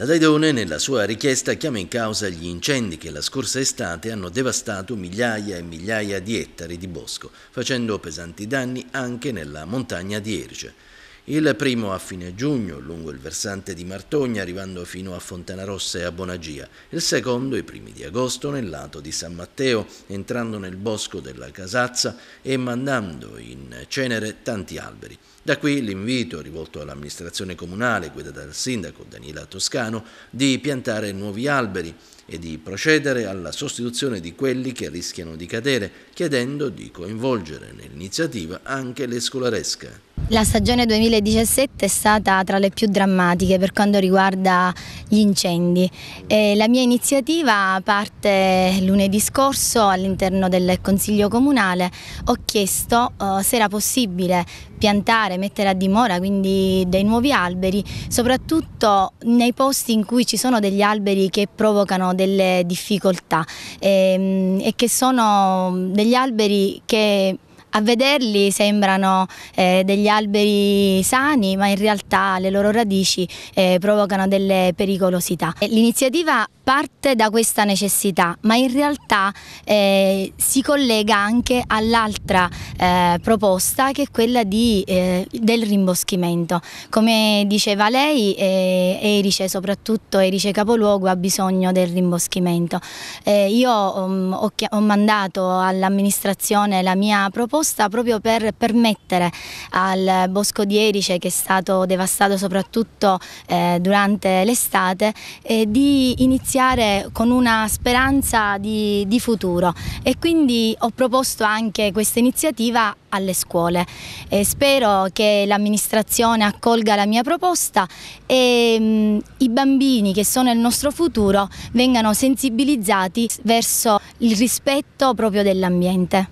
La Daidone nella sua richiesta chiama in causa gli incendi che la scorsa estate hanno devastato migliaia e migliaia di ettari di bosco, facendo pesanti danni anche nella montagna di Erice. Il primo a fine giugno, lungo il versante di Martogna, arrivando fino a Fontanarossa e a Bonagia. Il secondo, i primi di agosto, nel lato di San Matteo, entrando nel bosco della Casazza e mandando in cenere tanti alberi. Da qui l'invito rivolto all'amministrazione comunale, guidata dal sindaco Daniela Toscano, di piantare nuovi alberi e di procedere alla sostituzione di quelli che rischiano di cadere, chiedendo di coinvolgere nell'iniziativa anche le scolaresche. La stagione 2017 è stata tra le più drammatiche per quanto riguarda gli incendi. E la mia iniziativa parte lunedì scorso all'interno del Consiglio Comunale. Ho chiesto uh, se era possibile piantare, mettere a dimora quindi dei nuovi alberi, soprattutto nei posti in cui ci sono degli alberi che provocano delle difficoltà e, ehm, e che sono degli alberi che a vederli sembrano eh, degli alberi sani, ma in realtà le loro radici eh, provocano delle pericolosità. Eh, l'iniziativa parte da questa necessità, ma in realtà eh, si collega anche all'altra eh, proposta che è quella di, eh, del rimboschimento. Come diceva lei, Erice, soprattutto Erice Capoluogo, ha bisogno del rimboschimento. io um, ho, ho mandato all'amministrazione la mia proposta apposta proprio per permettere al bosco di Erice, che è stato devastato soprattutto eh, durante l'estate, eh, di iniziare con una speranza di, di futuro e quindi ho proposto anche questa iniziativa alle scuole. Eh, spero che l'amministrazione accolga la mia proposta e mh, mm, i bambini che sono il nostro futuro vengano sensibilizzati verso il rispetto proprio dell'ambiente.